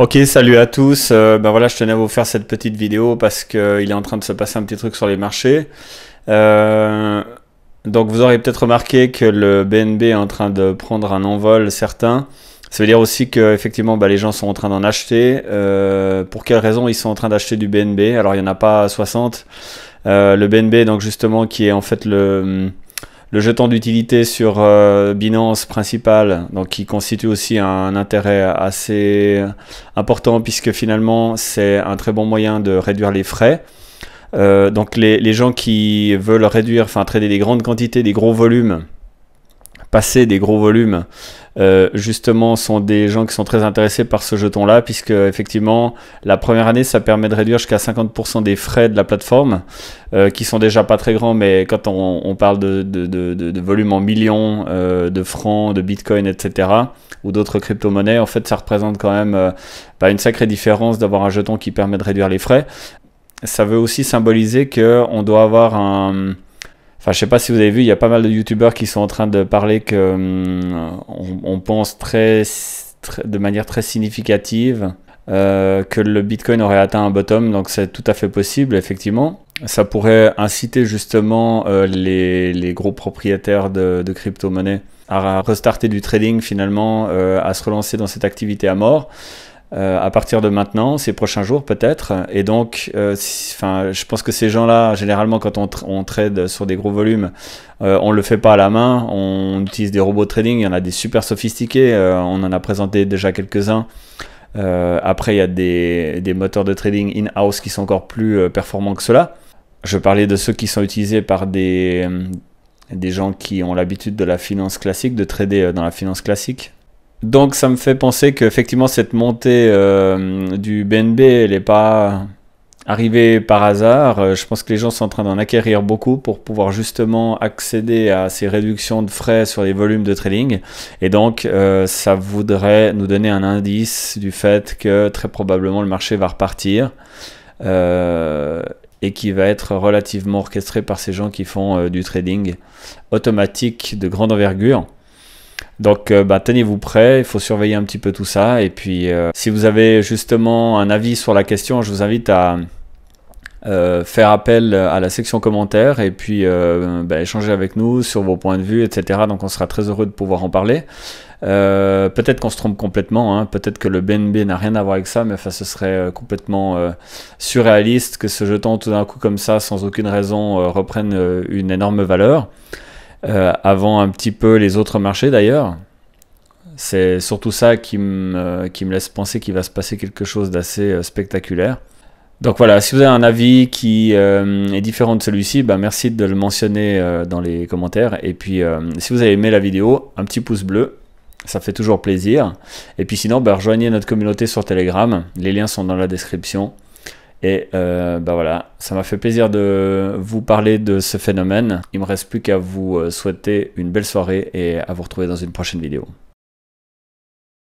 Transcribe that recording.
Ok, salut à tous. Euh, ben voilà, je tenais à vous faire cette petite vidéo parce qu'il euh, est en train de se passer un petit truc sur les marchés. Euh, donc vous aurez peut-être remarqué que le BNB est en train de prendre un envol certain. Ça veut dire aussi que effectivement, ben, les gens sont en train d'en acheter. pour quelles raison ils sont en train d'acheter du BNB Alors il n'y en a pas 60. le BNB, donc justement, qui est en fait le le jeton d'utilité sur euh, Binance principal, donc qui constitue aussi un intérêt assez important puisque finalement c'est un très bon moyen de réduire les frais. Euh, donc les, les, gens qui veulent réduire, enfin trader des grandes quantités, des gros volumes, passer des gros volumes, euh, justement, sont des gens qui sont très intéressés par ce jeton-là, puisque effectivement, la première année, ça permet de réduire jusqu'à 50% des frais de la plateforme, euh, qui sont déjà pas très grands, mais quand on, parle de, de, volume en millions euh, de francs, de bitcoin, etc., ou d'autres crypto-monnaies, en fait, ça représente quand même bah, une sacrée différence d'avoir un jeton qui permet de réduire les frais. Ça veut aussi symboliser qu'on doit avoir un Enfin, je sais pas si vous avez vu, il y a pas mal de youtubeurs qui sont en train de parler que hum, on, pense très, de manière très significative euh, que le Bitcoin aurait atteint un bottom, donc c'est tout à fait possible, effectivement. Ça pourrait inciter justement euh, les, gros propriétaires de, crypto-monnaies à restarter du trading finalement, euh, à se relancer dans cette activité à mort. Euh, à partir de maintenant, ces prochains jours peut-être. Et donc, euh, je pense que ces gens-là, généralement, quand on, trade sur des gros volumes, euh, on ne le fait pas à la main, on utilise des robots trading, il y en a des super sophistiqués, on en a présenté déjà quelques-uns. après, il y a des, des, moteurs de trading in-house qui sont encore plus performants que cela. Je parlais de ceux qui sont utilisés par des, des gens qui ont l'habitude de la finance classique, de trader dans la finance classique, donc ça me fait penser qu'effectivement cette montée euh, du BNB, elle n'est pas arrivée par hasard. Euh, je pense que les gens sont en train d'en acquérir beaucoup pour pouvoir justement accéder à ces réductions de frais sur les volumes de trading. Et donc euh, ça voudrait nous donner un indice du fait que très probablement le marché va repartir. et qui va être relativement orchestré par ces gens qui font du trading automatique de grande envergure. Donc euh, bah, tenez-vous prêt. il faut surveiller un petit peu tout ça. Et puis euh, si vous avez justement un avis sur la question, je vous invite à euh, faire appel à la section commentaires et puis bah, échanger avec nous sur vos points de vue, etc. Donc on sera très heureux de pouvoir en parler. peut-être qu'on se trompe complètement, hein. peut-être que le BNB n'a rien à voir avec ça, mais enfin ce serait complètement surréaliste que ce jeton tout d'un coup comme ça, sans aucune raison, reprenne une énorme valeur. Euh, avant un petit peu les autres marchés d'ailleurs. C'est surtout ça qui me, euh, laisse penser qu'il va se passer quelque chose d'assez euh, spectaculaire. Donc voilà, si vous avez un avis qui est différent de celui-ci, bah, merci de le mentionner dans les commentaires. Et puis si vous avez aimé la vidéo, un petit pouce bleu, ça fait toujours plaisir. Et puis sinon, bah, rejoignez notre communauté sur Telegram, les liens sont dans la description. Et euh, bah voilà, ça m'a fait plaisir de vous parler de ce phénomène. Il me reste plus qu'à vous euh, souhaiter une belle soirée et à vous retrouver dans une prochaine vidéo.